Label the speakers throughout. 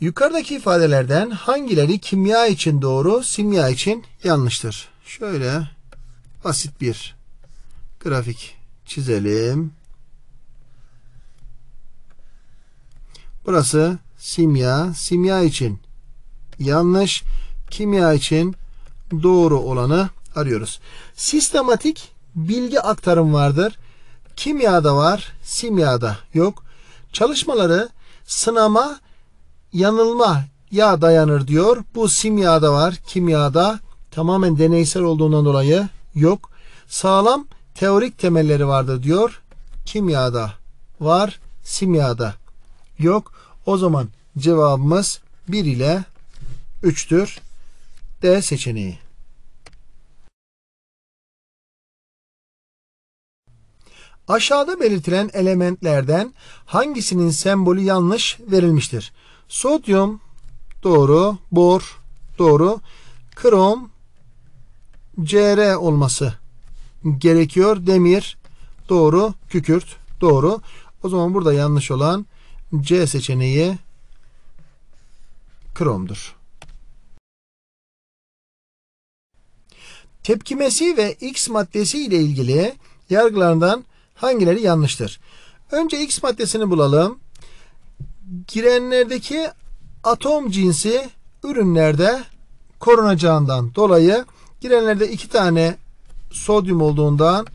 Speaker 1: Yukarıdaki ifadelerden hangileri kimya için doğru, simya için yanlıştır? Şöyle basit bir grafik çizelim. Burası simya, simya için yanlış, kimya için doğru olanı arıyoruz. Sistematik bilgi aktarım vardır. Kimyada var, simyada yok. Çalışmaları sınama yanılma ya dayanır diyor. Bu simyada var. Kimyada tamamen deneysel olduğundan dolayı yok. Sağlam teorik temelleri vardı diyor. Kimyada var. Simyada yok. O zaman cevabımız 1 ile 3'tür. D seçeneği. Aşağıda belirtilen elementlerden hangisinin sembolü yanlış verilmiştir? Sodyum doğru. Bor doğru. Krom CR olması gerekiyor. Demir doğru. Kükürt doğru. O zaman burada yanlış olan C seçeneği kromdur. Tepkimesi ve X maddesi ile ilgili yargılarından hangileri yanlıştır? Önce X maddesini bulalım girenlerdeki atom cinsi ürünlerde korunacağından dolayı girenlerde iki tane sodyum olduğundan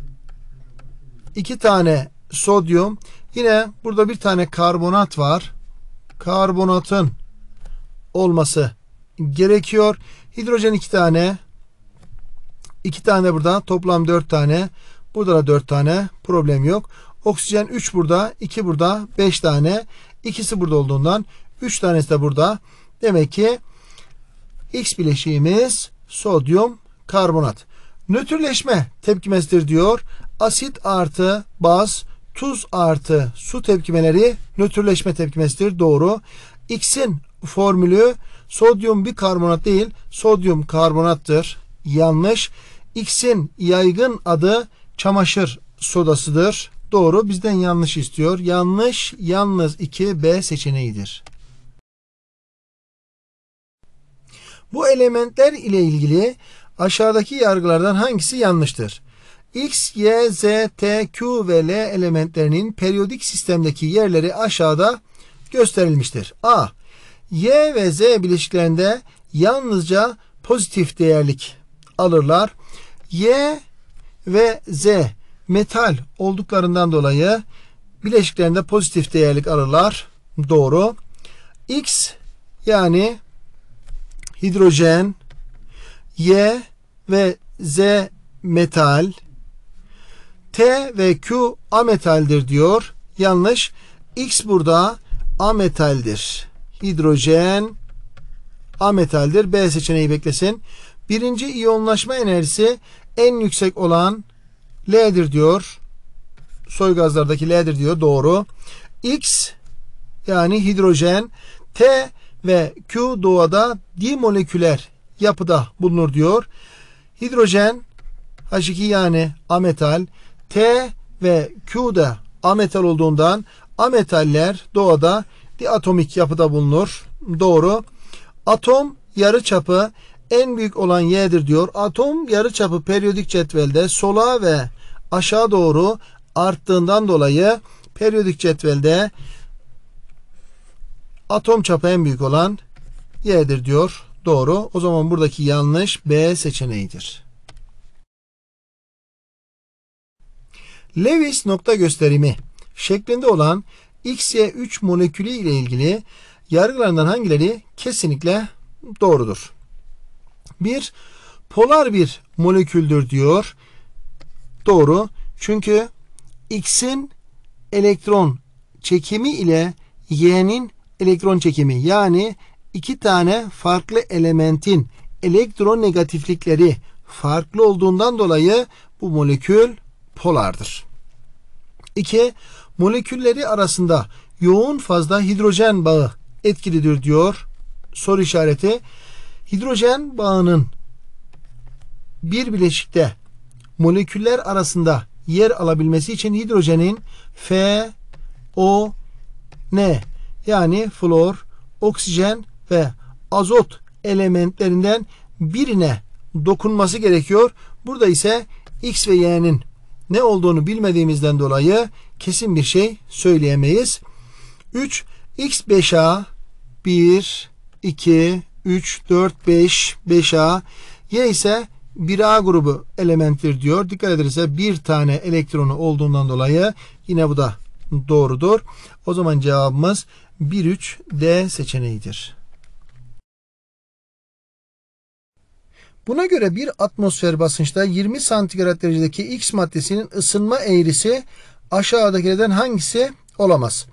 Speaker 1: iki tane sodyum yine burada bir tane karbonat var. Karbonatın olması gerekiyor. Hidrojen iki tane iki tane burada toplam dört tane burada da dört tane problem yok. Oksijen üç burada, iki burada, beş tane. İkisi burada olduğundan 3 tanesi de burada. Demek ki X bileşiğimiz sodyum karbonat. Nötrleşme tepkimesidir diyor. Asit artı baz tuz artı su tepkimeleri nötrleşme tepkimesidir. Doğru. X'in formülü sodyum karbonat değil sodyum karbonattır. Yanlış. X'in yaygın adı çamaşır sodasıdır. Doğru bizden yanlış istiyor. Yanlış yalnız 2 B seçeneğidir. Bu elementler ile ilgili aşağıdaki yargılardan hangisi yanlıştır? X, Y, Z, T, Q ve L elementlerinin periyodik sistemdeki yerleri aşağıda gösterilmiştir. A. Y ve Z bileşiklerinde yalnızca pozitif değerlik alırlar. Y ve Z metal olduklarından dolayı bileşiklerinde pozitif değerlik alırlar. Doğru. X yani hidrojen, Y ve Z metal, T ve Q ametaldir diyor. Yanlış. X burada ametaldir. Hidrojen ametaldir. B seçeneği beklesin. Birinci iyonlaşma enerjisi en yüksek olan L'dir diyor. Soy gazlardaki L'dir diyor. Doğru. X yani hidrojen. T ve Q doğada dimoleküler yapıda bulunur diyor. Hidrojen H2 yani ametal. T ve Q da ametal olduğundan ametaller doğada diatomik yapıda bulunur. Doğru. Atom yarı çapı en büyük olan y'dir diyor. Atom yarı çapı periyodik cetvelde sola ve aşağı doğru arttığından dolayı periyodik cetvelde atom çapı en büyük olan y'dir diyor. Doğru. O zaman buradaki yanlış B seçeneğidir. Lewis nokta gösterimi şeklinde olan XY3 molekülü ile ilgili yargılarından hangileri kesinlikle doğrudur? bir polar bir moleküldür diyor. Doğru. Çünkü X'in elektron çekimi ile Y'nin elektron çekimi yani iki tane farklı elementin elektron negatiflikleri farklı olduğundan dolayı bu molekül polardır. 2. Molekülleri arasında yoğun fazla hidrojen bağı etkilidir diyor. Soru işareti. Hidrojen bağının bir bileşikte moleküller arasında yer alabilmesi için hidrojenin F, O, N yani flor, oksijen ve azot elementlerinden birine dokunması gerekiyor. Burada ise X ve Y'nin ne olduğunu bilmediğimizden dolayı kesin bir şey söyleyemeyiz. 3 X 5A 1 2 3, 4, 5, 5A. Y ise 1A grubu elementtir diyor. Dikkat edilirse bir tane elektronu olduğundan dolayı yine bu da doğrudur. O zaman cevabımız 1, 3 D seçeneğidir. Buna göre bir atmosfer basınçta 20 santigrat derecedeki X maddesinin ısınma eğrisi aşağıdakilerden hangisi olamaz?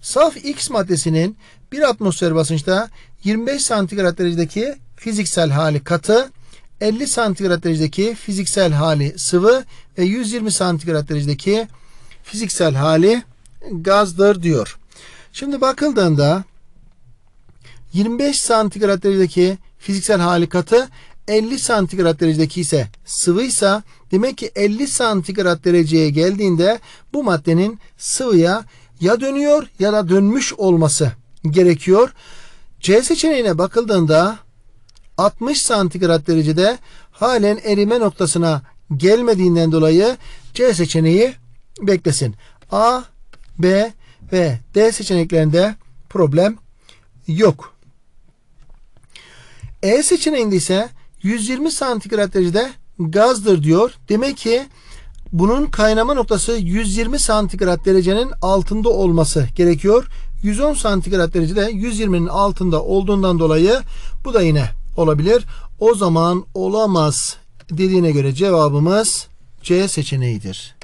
Speaker 1: Saf X maddesinin bir atmosfer basınçta 25 santigrat derecedeki fiziksel hali katı, 50 santigrat derecedeki fiziksel hali sıvı ve 120 santigrat derecedeki fiziksel hali gazdır diyor. Şimdi bakıldığında 25 santigrat derecedeki fiziksel hali katı 50 santigrat derecedeki ise sıvıysa demek ki 50 santigrat dereceye geldiğinde bu maddenin sıvıya ya dönüyor ya da dönmüş olması gerekiyor. C seçeneğine bakıldığında 60 santigrat derecede halen erime noktasına gelmediğinden dolayı C seçeneği beklesin. A, B ve D seçeneklerinde problem yok. E seçeneğinde ise 120 santigrat derecede gazdır diyor. Demek ki bunun kaynama noktası 120 santigrat derecenin altında olması gerekiyor 110 santigrat derecede 120'nin altında olduğundan dolayı bu da yine olabilir. O zaman olamaz dediğine göre cevabımız C seçeneğidir.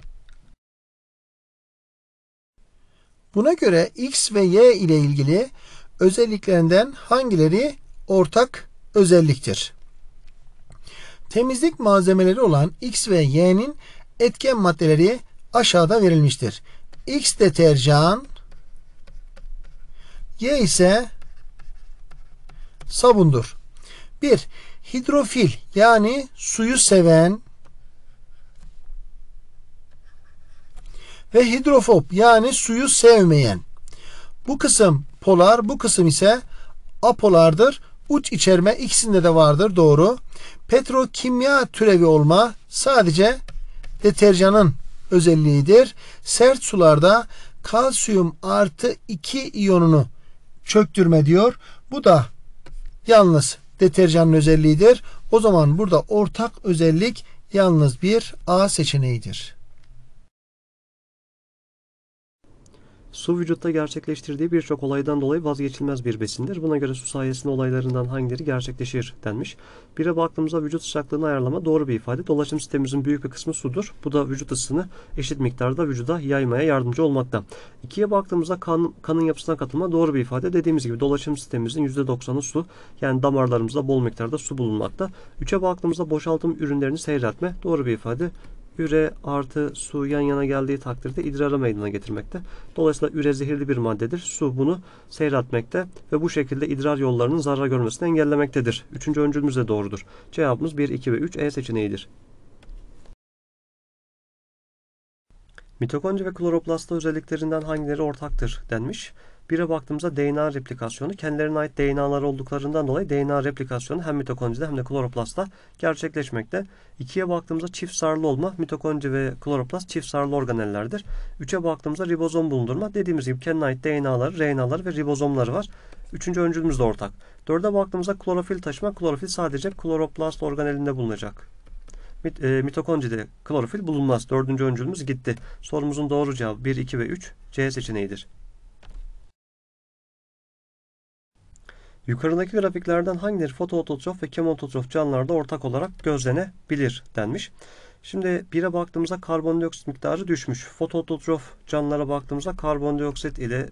Speaker 1: Buna göre X ve Y ile ilgili özelliklerinden hangileri ortak özelliktir? Temizlik malzemeleri olan X ve Y'nin etken maddeleri aşağıda verilmiştir. X deterjan Y ise sabundur. 1. Hidrofil yani suyu seven ve hidrofob yani suyu sevmeyen. Bu kısım polar, bu kısım ise apolardır. Uç içerme ikisinde de vardır doğru. Petrokimya türevi olma sadece deterjanın özelliğidir. Sert sularda kalsiyum artı 2 iyonunu çöktürme diyor. Bu da yalnız deterjanın özelliğidir. O zaman burada ortak özellik yalnız bir A seçeneğidir.
Speaker 2: Su vücutta gerçekleştirdiği birçok olaydan dolayı vazgeçilmez bir besindir. Buna göre su sayesinde olaylarından hangileri gerçekleşir denmiş. Bire baktığımızda vücut sıcaklığını ayarlama doğru bir ifade. Dolaşım sistemimizin büyük bir kısmı sudur. Bu da vücut ısısını eşit miktarda vücuda yaymaya yardımcı olmakta. İkiye baktığımızda kan, kanın yapısına katılma doğru bir ifade. Dediğimiz gibi dolaşım sistemimizin %90'ı su. Yani damarlarımızda bol miktarda su bulunmakta. Üçe baktığımızda boşaltım ürünlerini seyretme doğru bir ifade. Üre artı su yan yana geldiği takdirde idrarı meydana getirmekte. Dolayısıyla üre zehirli bir maddedir. Su bunu seyretmekte ve bu şekilde idrar yollarının zarar görmesini engellemektedir. Üçüncü öncülümüz de doğrudur. Cevabımız 1, 2 ve 3 E seçeneğidir. Mitokondri ve kloroplastla özelliklerinden hangileri ortaktır denmiş. Bire baktığımızda DNA replikasyonu kendilerine ait DNA'lar olduklarından dolayı DNA replikasyonu hem mitokondride hem de kloroplastta gerçekleşmekte. İkiye baktığımızda çift sarılı olma mitokondri ve kloroplast çift sarılı organellerdir. Üçe baktığımızda ribozom bulundurma dediğimiz gibi kendine ait DNA'ları, RNA'ları ve ribozomları var. Üçüncü öncülümüz de ortak. Dörde baktığımızda klorofil taşıma. Klorofil sadece kloroplast organelinde bulunacak. Mit, e, mitokondride klorofil bulunmaz. Dördüncü öncülümüz gitti. Sorumuzun doğru cevabı 1, 2 ve 3 C seçeneğidir. Yukarıdaki grafiklerden hangileri fotoototrof ve kemototrof canlılarda ortak olarak gözlenebilir denmiş. Şimdi 1'e baktığımızda karbondioksit miktarı düşmüş. Fotoototrof canlılara baktığımızda karbondioksit ile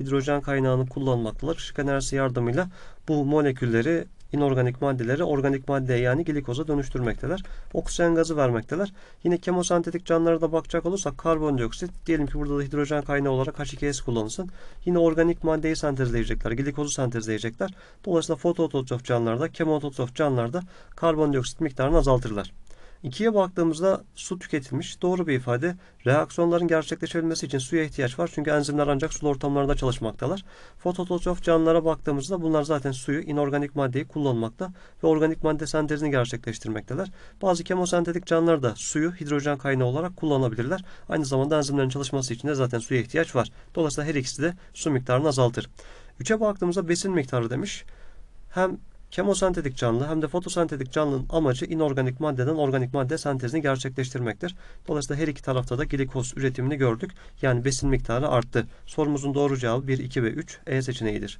Speaker 2: hidrojen kaynağını kullanmaktalar. Işık enerjisi yardımıyla bu molekülleri inorganik maddeleri organik maddeye yani glikoza dönüştürmekteler. Oksijen gazı vermekteler. Yine kemosentetik canlılara da bakacak olursak karbondioksit diyelim ki burada da hidrojen kaynağı olarak H2S kullanılsın. Yine organik maddeyi sentezleyecekler. Glikozu sentezleyecekler. Dolayısıyla fotoautotrof canlılarda, kemoautotrof canlılarda karbondioksit miktarını azaltırlar. İkiye baktığımızda su tüketilmiş. Doğru bir ifade. Reaksiyonların gerçekleşebilmesi için suya ihtiyaç var. Çünkü enzimler ancak sulu ortamlarında çalışmaktalar. Fototrof canlılara baktığımızda bunlar zaten suyu, inorganik maddeyi kullanmakta ve organik madde sentezini gerçekleştirmekteler. Bazı kemosentetik canlılar da suyu hidrojen kaynağı olarak kullanabilirler. Aynı zamanda enzimlerin çalışması için de zaten suya ihtiyaç var. Dolayısıyla her ikisi de su miktarını azaltır. Üçe baktığımızda besin miktarı demiş. Hem Kemosentetik canlı hem de fotosentetik canlının amacı inorganik maddeden organik madde sentezini gerçekleştirmektir. Dolayısıyla her iki tarafta da glikoz üretimini gördük. Yani besin miktarı arttı. Sorumuzun doğru cevabı 1, 2 ve 3 E seçeneğidir.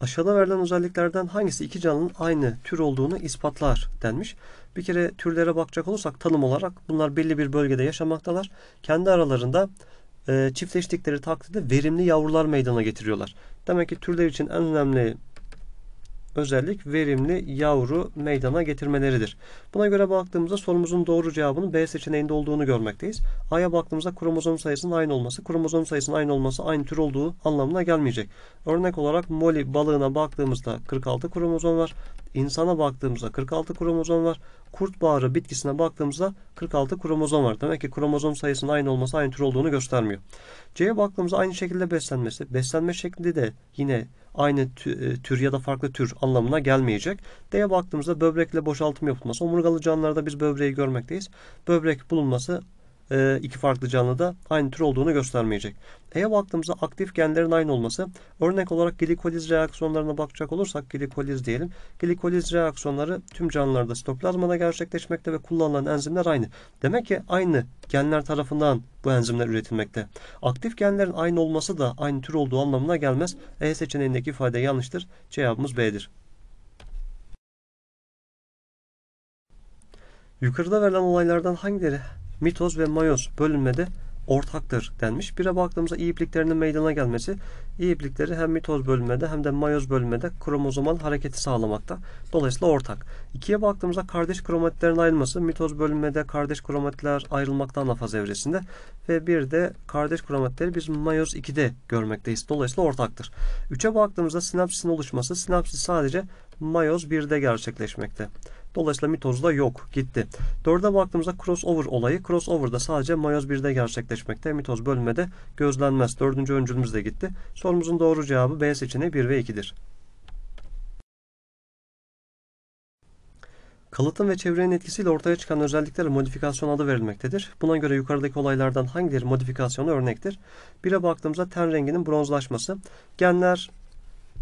Speaker 2: Aşağıda verilen özelliklerden hangisi iki canlının aynı tür olduğunu ispatlar denmiş. Bir kere türlere bakacak olursak tanım olarak bunlar belli bir bölgede yaşamaktalar. Kendi aralarında e, çiftleştikleri takdirde verimli yavrular meydana getiriyorlar. Demek ki türler için en önemli özellik verimli yavru meydana getirmeleridir. Buna göre baktığımızda sorumuzun doğru cevabının B seçeneğinde olduğunu görmekteyiz. A'ya baktığımızda kromozom sayısının aynı olması, kromozom sayısının aynı olması aynı tür olduğu anlamına gelmeyecek. Örnek olarak moli balığına baktığımızda 46 kromozom var insana baktığımızda 46 kromozom var. Kurt bağrı bitkisine baktığımızda 46 kromozom var. Demek ki kromozom sayısının aynı olması aynı tür olduğunu göstermiyor. C'ye baktığımızda aynı şekilde beslenmesi. Beslenme şekli de yine aynı e, tür ya da farklı tür anlamına gelmeyecek. D'ye baktığımızda böbrekle boşaltım yapılması. Omurgalı canlılarda biz böbreği görmekteyiz. Böbrek bulunması e, iki farklı canlıda aynı tür olduğunu göstermeyecek. Eğer baktığımızda aktif genlerin aynı olması örnek olarak glikoliz reaksiyonlarına bakacak olursak glikoliz diyelim. Glikoliz reaksiyonları tüm canlılarda sitoplazmada gerçekleşmekte ve kullanılan enzimler aynı. Demek ki aynı genler tarafından bu enzimler üretilmekte. Aktif genlerin aynı olması da aynı tür olduğu anlamına gelmez. E seçeneğindeki ifade yanlıştır. Cevabımız B'dir. Yukarıda verilen olaylardan hangileri mitoz ve mayoz bölünmede ortaktır denmiş. Bire baktığımızda iyi ipliklerinin meydana gelmesi iyi iplikleri hem mitoz bölünmede hem de mayoz bölünmede kromozomal hareketi sağlamakta. Dolayısıyla ortak. İkiye baktığımızda kardeş kromatitlerin ayrılması mitoz bölünmede kardeş kromatitler ayrılmaktan lafaz evresinde ve bir de kardeş kromatitleri biz mayoz 2'de görmekteyiz. Dolayısıyla ortaktır. Üçe baktığımızda sinapsisin oluşması sinapsis sadece mayoz 1'de gerçekleşmekte. Dolayısıyla mitoz da yok. Gitti. Dörde baktığımızda crossover olayı. Crossover da sadece mayoz 1'de gerçekleşmekte. Mitoz bölmede gözlenmez. Dördüncü öncülümüz de gitti. Sorumuzun doğru cevabı B seçeneği 1 ve 2'dir. Kalıtım ve çevrenin etkisiyle ortaya çıkan özelliklere modifikasyon adı verilmektedir. Buna göre yukarıdaki olaylardan hangileri modifikasyonu örnektir? Bire baktığımızda ten renginin bronzlaşması. Genler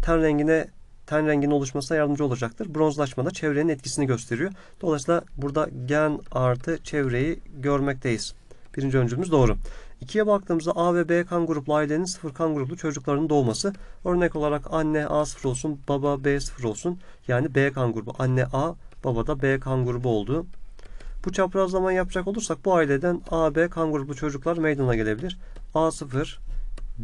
Speaker 2: ten rengine ten renginin oluşmasına yardımcı olacaktır. Bronzlaşma da çevrenin etkisini gösteriyor. Dolayısıyla burada gen artı çevreyi görmekteyiz. Birinci öncülümüz doğru. İkiye baktığımızda A ve B kan gruplu ailenin sıfır kan gruplu çocuklarının doğması. Örnek olarak anne A sıfır olsun, baba B sıfır olsun. Yani B kan grubu. Anne A, baba da B kan grubu oldu. Bu çaprazlamayı yapacak olursak bu aileden A, B kan gruplu çocuklar meydana gelebilir. A sıfır,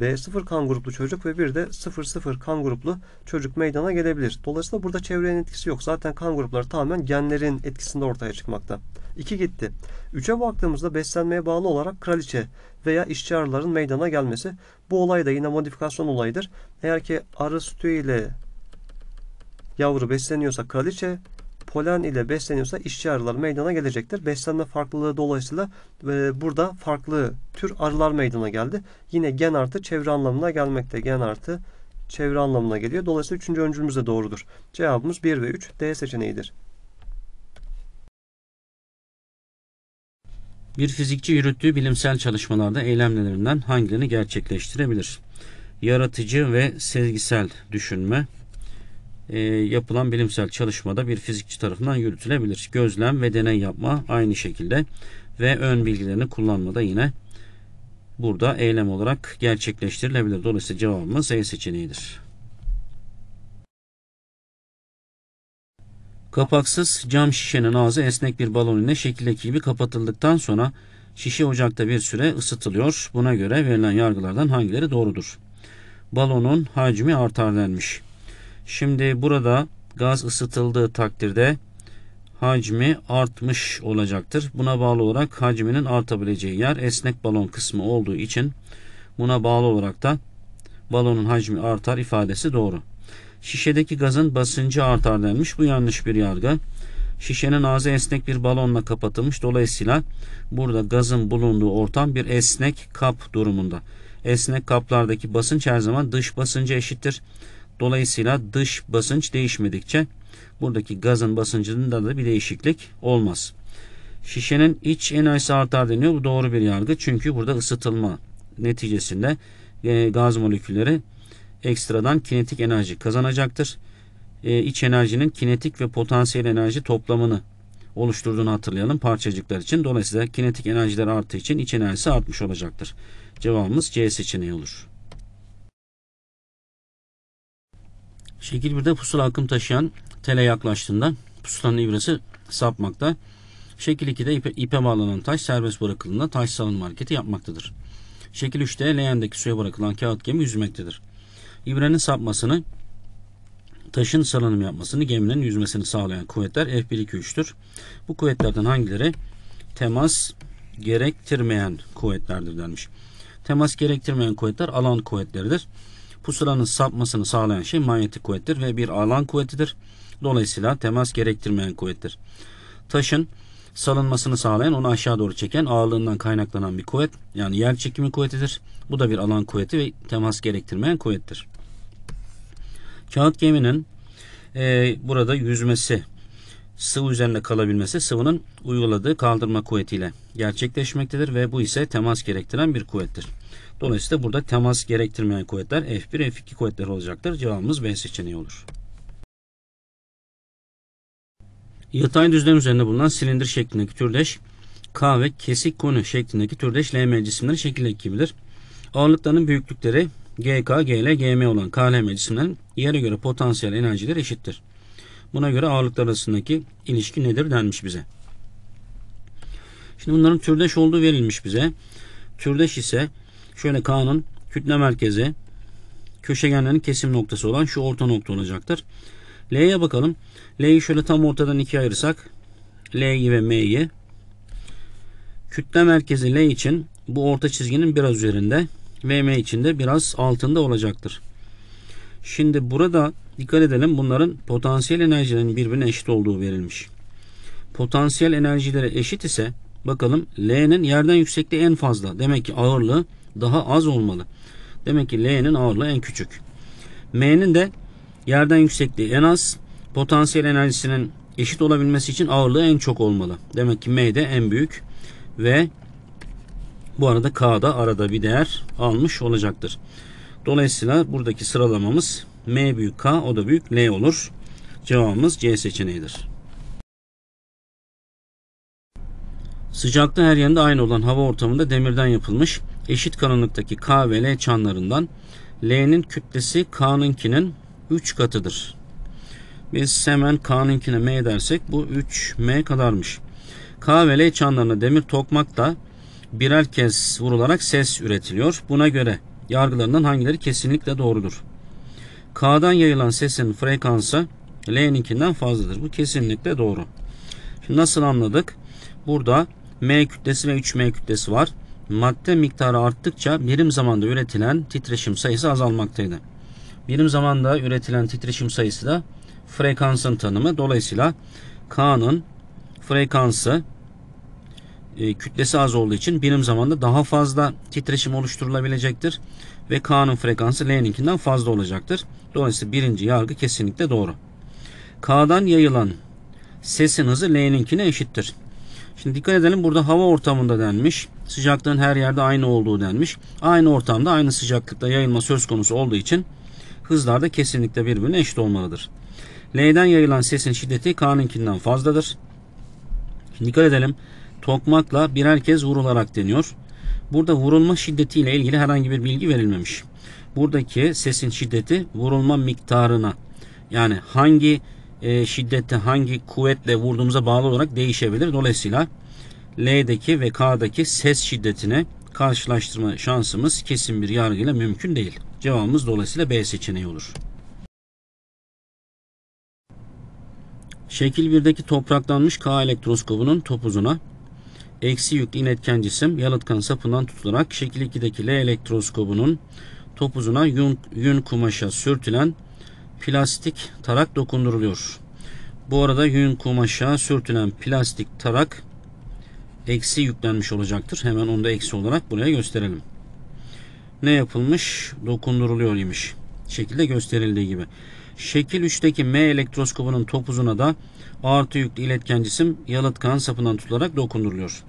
Speaker 2: B 0 kan gruplu çocuk ve bir de 0 0 kan gruplu çocuk meydana gelebilir. Dolayısıyla burada çevrenin etkisi yok. Zaten kan grupları tamamen genlerin etkisinde ortaya çıkmakta. 2 gitti. 3'e baktığımızda beslenmeye bağlı olarak kraliçe veya işçi arıların meydana gelmesi. Bu olay da yine modifikasyon olayıdır. Eğer ki arı sütü ile yavru besleniyorsa kraliçe, polen ile besleniyorsa işçi arılar meydana gelecektir. Beslenme farklılığı dolayısıyla e, burada farklı tür arılar meydana geldi. Yine gen artı çevre anlamına gelmekte. Gen artı çevre anlamına geliyor. Dolayısıyla üçüncü öncülümüz de doğrudur. Cevabımız 1 ve 3 D seçeneğidir.
Speaker 3: Bir fizikçi yürüttüğü bilimsel çalışmalarda eylemlerinden hangilerini gerçekleştirebilir? Yaratıcı ve sezgisel düşünme, e, yapılan bilimsel çalışmada bir fizikçi tarafından yürütülebilir. Gözlem ve deney yapma aynı şekilde ve ön bilgilerini kullanmada yine burada eylem olarak gerçekleştirilebilir. Dolayısıyla cevabımız E seçeneğidir. Kapaksız cam şişenin ağzı esnek bir balon ile şekildeki gibi kapatıldıktan sonra şişe ocakta bir süre ısıtılıyor. Buna göre verilen yargılardan hangileri doğrudur? Balonun hacmi artar denmiş. Şimdi burada gaz ısıtıldığı takdirde hacmi artmış olacaktır. Buna bağlı olarak hacminin artabileceği yer esnek balon kısmı olduğu için buna bağlı olarak da balonun hacmi artar ifadesi doğru. Şişedeki gazın basıncı artar denmiş. Bu yanlış bir yargı. Şişenin ağzı esnek bir balonla kapatılmış. Dolayısıyla burada gazın bulunduğu ortam bir esnek kap durumunda. Esnek kaplardaki basınç her zaman dış basıncı eşittir. Dolayısıyla dış basınç değişmedikçe buradaki gazın basıncında da bir değişiklik olmaz. Şişenin iç enerjisi artar deniyor. Bu doğru bir yargı. Çünkü burada ısıtılma neticesinde e, gaz molekülleri ekstradan kinetik enerji kazanacaktır. E, iç enerjinin kinetik ve potansiyel enerji toplamını oluşturduğunu hatırlayalım parçacıklar için. Dolayısıyla kinetik enerjiler arttığı için iç enerjisi artmış olacaktır. Cevabımız C seçeneği olur. Şekil 1'de pusula akım taşıyan tele yaklaştığında pusulanın ibresi sapmakta. Şekil 2'de ipe, ipe bağlanan taş serbest bırakıldığında taş salınım hareketi yapmaktadır. Şekil 3'te leğendeki suya bırakılan kağıt gemi yüzmektedir. İbrenin sapmasını taşın salınım yapmasını geminin yüzmesini sağlayan kuvvetler F1 2 3'tür. Bu kuvvetlerden hangileri temas gerektirmeyen kuvvetlerdir denmiş. Temas gerektirmeyen kuvvetler alan kuvvetleridir. Pusulanın sapmasını sağlayan şey manyetik kuvvettir ve bir alan kuvvetidir. Dolayısıyla temas gerektirmeyen kuvvettir. Taşın salınmasını sağlayan onu aşağı doğru çeken ağırlığından kaynaklanan bir kuvvet yani yer çekimi kuvvetidir. Bu da bir alan kuvveti ve temas gerektirmeyen kuvvettir. Kağıt geminin e, burada yüzmesi sıvı üzerinde kalabilmesi sıvının uyguladığı kaldırma kuvvetiyle gerçekleşmektedir ve bu ise temas gerektiren bir kuvvettir. Dolayısıyla burada temas gerektirmeyen kuvvetler F1, F2 kuvvetleri olacaktır. Cevabımız B seçeneği olur. Yatay düzlem üzerinde bulunan silindir şeklindeki türdeş K ve kesik konu şeklindeki türdeş LM cisimleri şekil ekibidir. Ağırlıklarının büyüklükleri GK, GL, GM olan KLM cisimlerin yere göre potansiyel enerjileri eşittir. Buna göre ağırlıklar arasındaki ilişki nedir denmiş bize. Şimdi bunların türdeş olduğu verilmiş bize. Türdeş ise şöyle K'nın kütle merkezi köşegenlerin kesim noktası olan şu orta nokta olacaktır. L'ye bakalım. L'yi şöyle tam ortadan ikiye ayırırsak L'yi ve M'yi kütle merkezi L için bu orta çizginin biraz üzerinde VM için de biraz altında olacaktır. Şimdi burada dikkat edelim bunların potansiyel enerjilerin birbirine eşit olduğu verilmiş. Potansiyel enerjileri eşit ise bakalım L'nin yerden yüksekliği en fazla. Demek ki ağırlığı daha az olmalı. Demek ki L'nin ağırlığı en küçük. M'nin de yerden yüksekliği en az. Potansiyel enerjisinin eşit olabilmesi için ağırlığı en çok olmalı. Demek ki M de en büyük ve bu arada K da arada bir değer almış olacaktır. Dolayısıyla buradaki sıralamamız M büyük K o da büyük L olur. Cevabımız C seçeneğidir. Sıcakta her yerinde aynı olan hava ortamında demirden yapılmış eşit kalınlıktaki K ve L çanlarından L'nin kütlesi K'nınkinin 3 katıdır. Biz hemen K'nınkine M dersek bu 3M kadarmış. K ve L çanlarına demir tokmakla birer kez vurularak ses üretiliyor. Buna göre yargılarından hangileri kesinlikle doğrudur? K'dan yayılan sesin frekansı L'ninkinden fazladır. Bu kesinlikle doğru. Şimdi nasıl anladık? Burada M kütlesi ve 3M kütlesi var. Madde miktarı arttıkça birim zamanda üretilen titreşim sayısı azalmaktaydı. Birim zamanda üretilen titreşim sayısı da frekansın tanımı. Dolayısıyla K'nın frekansı e, kütlesi az olduğu için birim zamanda daha fazla titreşim oluşturulabilecektir ve K'nın frekansı L'ninkinden fazla olacaktır. Dolayısıyla birinci yargı kesinlikle doğru. K'dan yayılan sesin hızı L'ninkine eşittir. Şimdi dikkat edelim burada hava ortamında denmiş. Sıcaklığın her yerde aynı olduğu denmiş. Aynı ortamda aynı sıcaklıkta yayılma söz konusu olduğu için hızlar da kesinlikle birbirine eşit olmalıdır. L'den yayılan sesin şiddeti K'ninkinden fazladır. Şimdi dikkat edelim tokmakla birer kez vurularak deniyor. Burada vurulma şiddetiyle ilgili herhangi bir bilgi verilmemiş. Buradaki sesin şiddeti vurulma miktarına yani hangi e, şiddette hangi kuvvetle vurduğumuza bağlı olarak değişebilir. Dolayısıyla L'deki ve K'daki ses şiddetine karşılaştırma şansımız kesin bir yargıyla mümkün değil. Cevabımız dolayısıyla B seçeneği olur. Şekil 1'deki topraklanmış K elektroskobunun topuzuna eksi yüklü iletken cisim yalıtkan sapından tutularak şekil 2'deki L elektroskobunun topuzuna yün, yün kumaşa sürtülen plastik tarak dokunduruluyor. Bu arada yün kumaşa sürtülen plastik tarak eksi yüklenmiş olacaktır. Hemen onu da eksi olarak buraya gösterelim. Ne yapılmış? Dokunduruluyor imiş. Şekilde gösterildiği gibi. Şekil 3'teki M elektroskobunun topuzuna da artı yüklü iletken cisim yalıtkan sapından tutularak dokunduruluyor.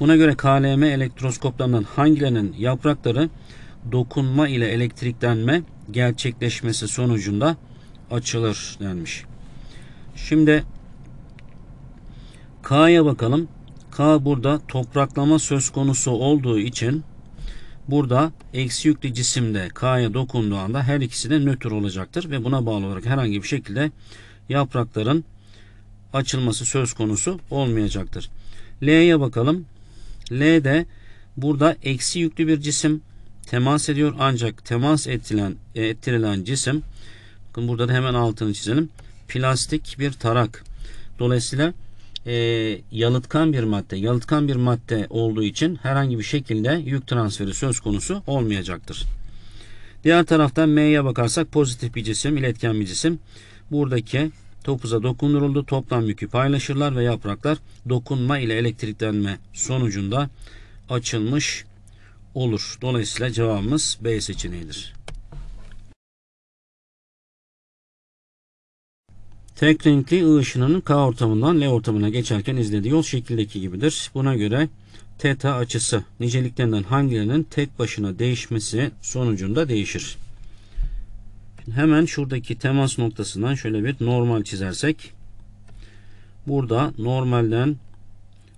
Speaker 3: Buna göre KLM elektroskoplarından hangilerinin yaprakları dokunma ile elektriklenme gerçekleşmesi sonucunda açılır denmiş. Şimdi K'ya bakalım. K burada topraklama söz konusu olduğu için burada eksi yüklü cisimde K'ya dokunduğu anda her ikisi de nötr olacaktır ve buna bağlı olarak herhangi bir şekilde yaprakların açılması söz konusu olmayacaktır. L'ye bakalım. L de burada eksi yüklü bir cisim temas ediyor ancak temas ettirilen, e, ettirilen cisim bakın burada da hemen altını çizelim plastik bir tarak. Dolayısıyla e, yalıtkan bir madde. Yalıtkan bir madde olduğu için herhangi bir şekilde yük transferi söz konusu olmayacaktır. Diğer taraftan M'ye bakarsak pozitif bir cisim, iletken bir cisim. Buradaki topuza dokunduruldu. Toplam yükü paylaşırlar ve yapraklar dokunma ile elektriklenme sonucunda açılmış olur. Dolayısıyla cevabımız B seçeneğidir. Tek renkli I ışınının K ortamından L ortamına geçerken izlediği yol şekildeki gibidir. Buna göre teta açısı niceliklerinden hangilerinin tek başına değişmesi sonucunda değişir? hemen şuradaki temas noktasından şöyle bir normal çizersek burada normalden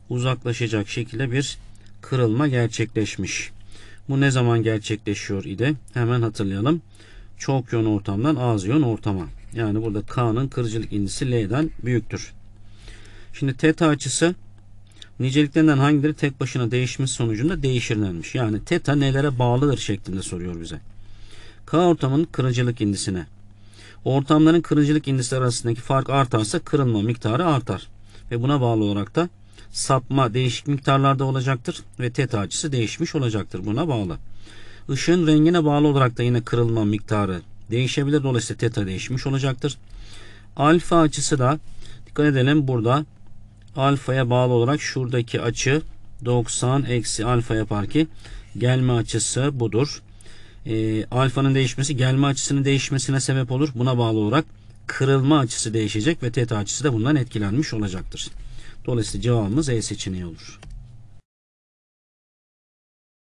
Speaker 3: uzaklaşacak şekilde bir kırılma gerçekleşmiş. Bu ne zaman gerçekleşiyor idi? Hemen hatırlayalım. Çok yön ortamdan az yön ortama. Yani burada K'nın kırıcılık indisi L'den büyüktür. Şimdi teta açısı niceliklerinden hangileri tek başına değişmiş sonucunda değişir denmiş. Yani teta nelere bağlıdır şeklinde soruyor bize. K ortamın kırıcılık indisine. Ortamların kırıcılık indisi arasındaki fark artarsa kırılma miktarı artar. Ve buna bağlı olarak da sapma değişik miktarlarda olacaktır ve teta açısı değişmiş olacaktır buna bağlı. Işığın rengine bağlı olarak da yine kırılma miktarı değişebilir. Dolayısıyla teta değişmiş olacaktır. Alfa açısı da dikkat edelim burada alfaya bağlı olarak şuradaki açı 90 eksi alfa yapar ki gelme açısı budur e, alfanın değişmesi gelme açısının değişmesine sebep olur. Buna bağlı olarak kırılma açısı değişecek ve teta açısı da bundan etkilenmiş olacaktır. Dolayısıyla cevabımız E seçeneği olur.